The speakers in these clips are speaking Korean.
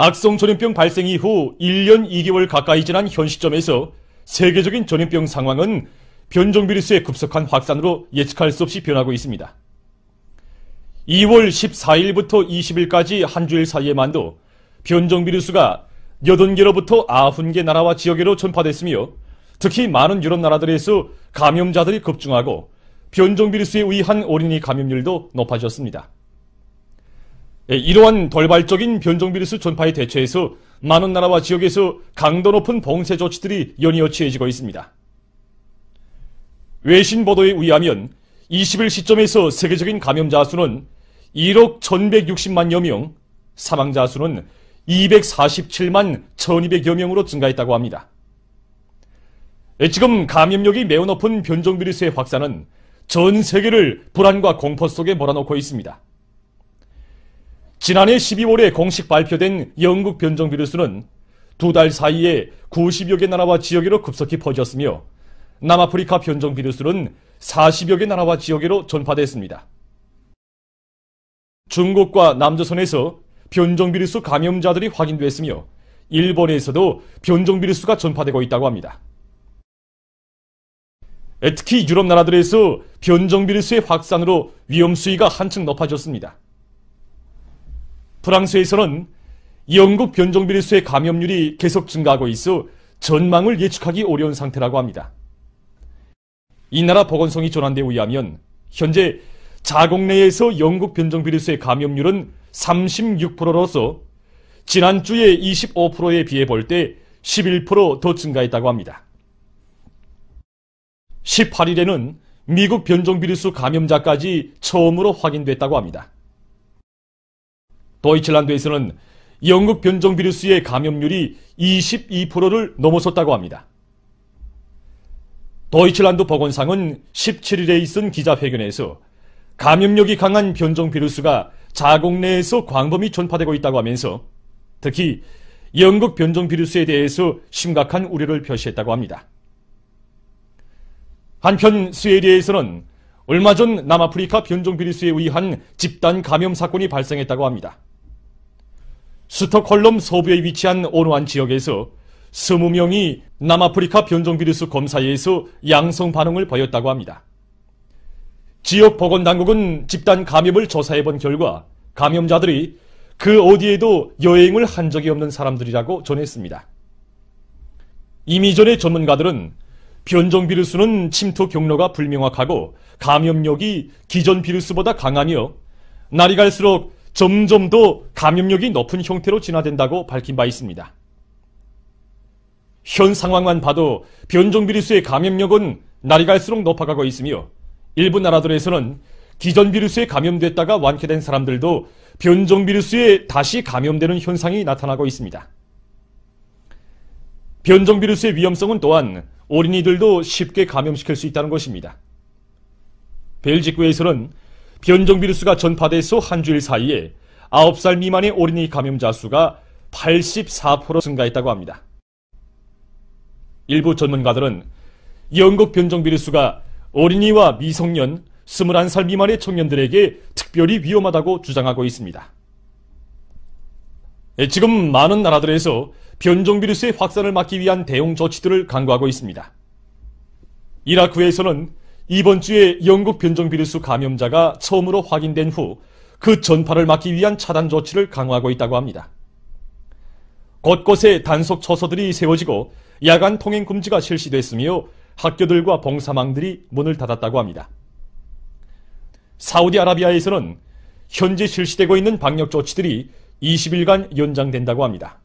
악성 전염병 발생 이후 1년 2개월 가까이 지난 현 시점에서 세계적인 전염병 상황은 변종 비리스의 급속한 확산으로 예측할 수 없이 변하고 있습니다. 2월 14일부터 20일까지 한 주일 사이에만도 변종 비리스가 8개로부터 9개 0 나라와 지역으로 전파됐으며 특히 많은 유럽 나라들에서 감염자들이 급증하고 변종 비리스에 의한 어린이 감염률도 높아졌습니다. 예, 이러한 돌발적인 변종비리스 전파의 대처에서 많은 나라와 지역에서 강도 높은 봉쇄 조치들이 연이어 취해지고 있습니다. 외신 보도에 의하면 20일 시점에서 세계적인 감염자 수는 1억 1160만여 명, 사망자 수는 247만 1200여 명으로 증가했다고 합니다. 예, 지금 감염력이 매우 높은 변종 비리스의 확산은 전 세계를 불안과 공포 속에 몰아넣고 있습니다. 지난해 12월에 공식 발표된 영국 변종 비루스는 두 달 사이에 90여 개 나라와 지역으로 급속히 퍼졌으며 남아프리카 변종 비루스는 40여 개 나라와 지역으로 전파됐습니다. 중국과 남조선에서 변종 비루스 감염자들이 확인됐으며 일본에서도 변종 비루스가 전파되고 있다고 합니다. 특히 유럽 나라들에서 변종 비루스의 확산으로 위험 수위가 한층 높아졌습니다. 프랑스에서는 영국 변종 비리수의 감염률이 계속 증가하고 있어 전망을 예측하기 어려운 상태라고 합니다. 이 나라 보건성이 전환대에 의하면 현재 자국 내에서 영국 변종 비리수의 감염률은 36%로서 지난주에 25%에 비해 볼 때 11%더 증가했다고 합니다. 18일에는 미국 변종 비리수 감염자까지 처음으로 확인됐다고 합니다. 도이칠란드에서는 영국 변종 비루스의 감염률이 22%를 넘어섰다고 합니다. 도이칠란드 보건상은 17일에 있은 기자회견에서 감염력이 강한 변종 비루스가 자국 내에서 광범위 전파되고 있다고 하면서 특히 영국 변종 비루스에 대해서 심각한 우려를 표시했다고 합니다. 한편 스웨디에서는 얼마 전 남아프리카 변종 비루스에 의한 집단 감염 사건이 발생했다고 합니다. 스톡홀름 서부에 위치한 온호안 지역에서 20명이 남아프리카 변종비루스 검사에서 양성 반응을 보였다고 합니다. 지역 보건당국은 집단 감염을 조사해 본 결과 감염자들이 그 어디에도 여행을 한 적이 없는 사람들이라고 전했습니다. 이미 전에 전문가들은 변종 비루스는 침투 경로가 불명확하고 감염력이 기존 비루스보다 강하며 날이 갈수록 점점 더 감염력이 높은 형태로 진화된다고 밝힌 바 있습니다. 현 상황만 봐도 변종 비루스의 감염력은 날이 갈수록 높아가고 있으며 일부 나라들에서는 기존 비루스에 감염됐다가 완쾌된 사람들도 변종 비루스에 다시 감염되는 현상이 나타나고 있습니다. 변종 비루스의 위험성은 또한 어린이들도 쉽게 감염시킬 수 있다는 것입니다. 벨지구에서는 변종 비루스가 전파돼서 한 주일 사이에 9살 미만의 어린이 감염자 수가 84% 증가했다고 합니다. 일부 전문가들은 영국 변종 비루스가 어린이와 미성년 21살 미만의 청년들에게 특별히 위험하다고 주장하고 있습니다. 예, 지금 많은 나라들에서 변종 비루스의 확산을 막기 위한 대응 조치들을 강구하고 있습니다. 이라크에서는 이번 주에 영국 변종 비루수 감염자가 처음으로 확인된 후 그 전파를 막기 위한 차단 조치를 강화하고 있다고 합니다. 곳곳에 단속 처서들이 세워지고 야간 통행 금지가 실시됐으며 학교들과 봉사망들이 문을 닫았다고 합니다. 사우디아라비아에서는 현재 실시되고 있는 방역 조치들이 20일간 연장된다고 합니다.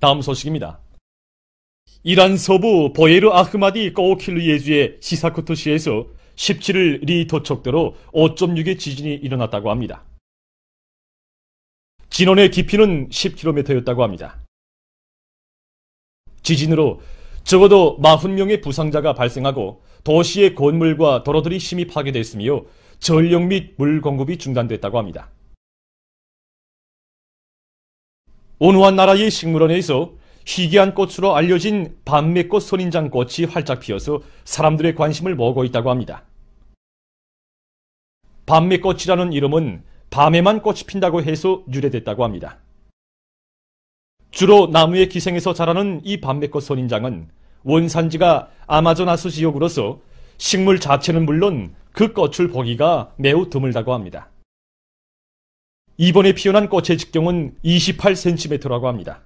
다음 소식입니다. 이란 서부 보예르 아흐마디 꼬우킬루 예주의 시사쿠토시에서 17일 리히 도척대로 5.6의 지진이 일어났다고 합니다. 진원의 깊이는 10km였다고 합니다. 지진으로 적어도 40명의 부상자가 발생하고 도시의 건물과 도로들이 심히 파괴됐으며 전력 및 물 공급이 중단됐다고 합니다. 온화한 나라의 식물원에서 희귀한 꽃으로 알려진 밤매꽃 선인장꽃이 활짝 피어서 사람들의 관심을 모으고 있다고 합니다. 밤매꽃이라는 이름은 밤에만 꽃이 핀다고 해서 유래됐다고 합니다. 주로 나무에 기생해서 자라는 이 밤매꽃 선인장은 원산지가 아마존하수 지역으로서 식물 자체는 물론 그 꽃을 보기가 매우 드물다고 합니다. 이번에 피어난 꽃의 직경은 28cm라고 합니다.